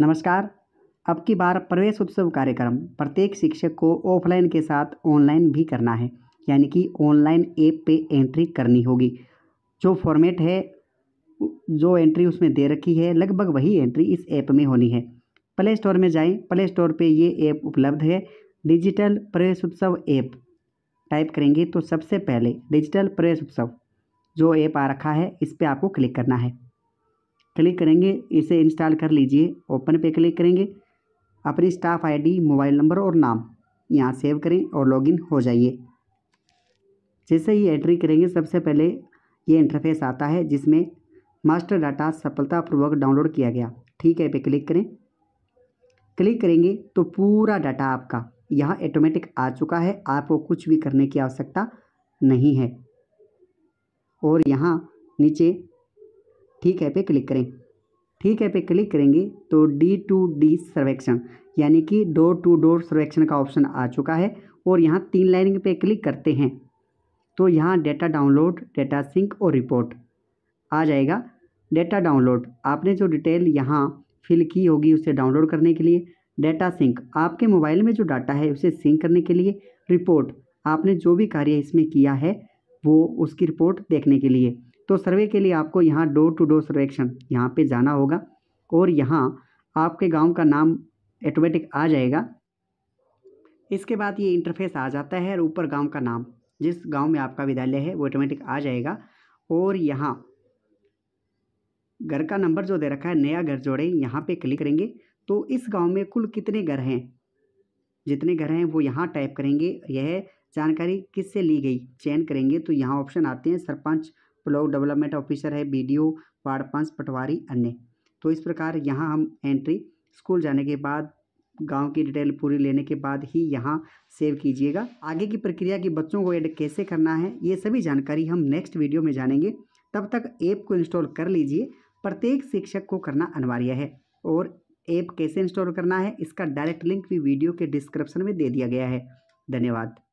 नमस्कार अब की बार प्रवेश उत्सव कार्यक्रम प्रत्येक शिक्षक को ऑफलाइन के साथ ऑनलाइन भी करना है यानी कि ऑनलाइन ऐप पे एंट्री करनी होगी जो फॉर्मेट है जो एंट्री उसमें दे रखी है लगभग वही एंट्री इस ऐप में होनी है प्ले स्टोर में जाएं प्ले स्टोर पे ये ऐप उपलब्ध है डिजिटल प्रवेश उत्सव ऐप टाइप करेंगे तो सबसे पहले डिजिटल प्रवेश उत्सव जो ऐप आ रखा है इस पर आपको क्लिक करना है क्लिक करेंगे इसे इंस्टॉल कर लीजिए ओपन पे क्लिक करेंगे अपनी स्टाफ आईडी मोबाइल नंबर और नाम यहाँ सेव करें और लॉगिन हो जाइए जैसे ही एंट्री करेंगे सबसे पहले ये इंटरफेस आता है जिसमें मास्टर डाटा सफलतापूर्वक डाउनलोड किया गया ठीक है पे क्लिक करें क्लिक करेंगे तो पूरा डाटा आपका यहाँ ऑटोमेटिक आ चुका है आपको कुछ भी करने की आवश्यकता नहीं है और यहाँ नीचे ठीक है पे क्लिक करें ठीक है पे क्लिक करेंगे तो डी टू डी सर्वेक्षण यानी कि डोर टू डोर सर्वेक्षण का ऑप्शन आ चुका है और यहाँ तीन लाइन पे क्लिक करते हैं तो यहाँ डेटा डाउनलोड डेटा सिंक और रिपोर्ट आ जाएगा डेटा डाउनलोड आपने जो डिटेल यहाँ फिल की होगी उसे डाउनलोड करने के लिए डेटा सिंक आपके मोबाइल में जो डाटा है उसे सिंक करने के लिए रिपोर्ट आपने जो भी कार्य इसमें किया है वो उसकी रिपोर्ट देखने के लिए तो सर्वे के लिए आपको यहाँ डोर टू डोर सर्वेक्षण यहाँ पे जाना होगा और यहाँ आपके गांव का नाम ऑटोमेटिक आ जाएगा इसके बाद ये इंटरफेस आ जाता है और ऊपर गांव का नाम जिस गांव में आपका विद्यालय है वो ऑटोमेटिक आ जाएगा और यहाँ घर का नंबर जो दे रखा है नया घर जोड़े यहाँ पर क्लिक करेंगे तो इस गाँव में कुल कितने घर हैं जितने घर हैं वो यहाँ टाइप करेंगे यह जानकारी किससे ली गई चयन करेंगे तो यहाँ ऑप्शन आते हैं सरपंच ब्लॉक डेवलपमेंट ऑफिसर है बी वार्ड पंच पटवारी अन्य तो इस प्रकार यहाँ हम एंट्री स्कूल जाने के बाद गांव की डिटेल पूरी लेने के बाद ही यहाँ सेव कीजिएगा आगे की प्रक्रिया की बच्चों को ऐड कैसे करना है ये सभी जानकारी हम नेक्स्ट वीडियो में जानेंगे तब तक ऐप को इंस्टॉल कर लीजिए प्रत्येक शिक्षक को करना अनिवार्य है और ऐप कैसे इंस्टॉल करना है इसका डायरेक्ट लिंक भी वीडियो के डिस्क्रिप्शन में दे दिया गया है धन्यवाद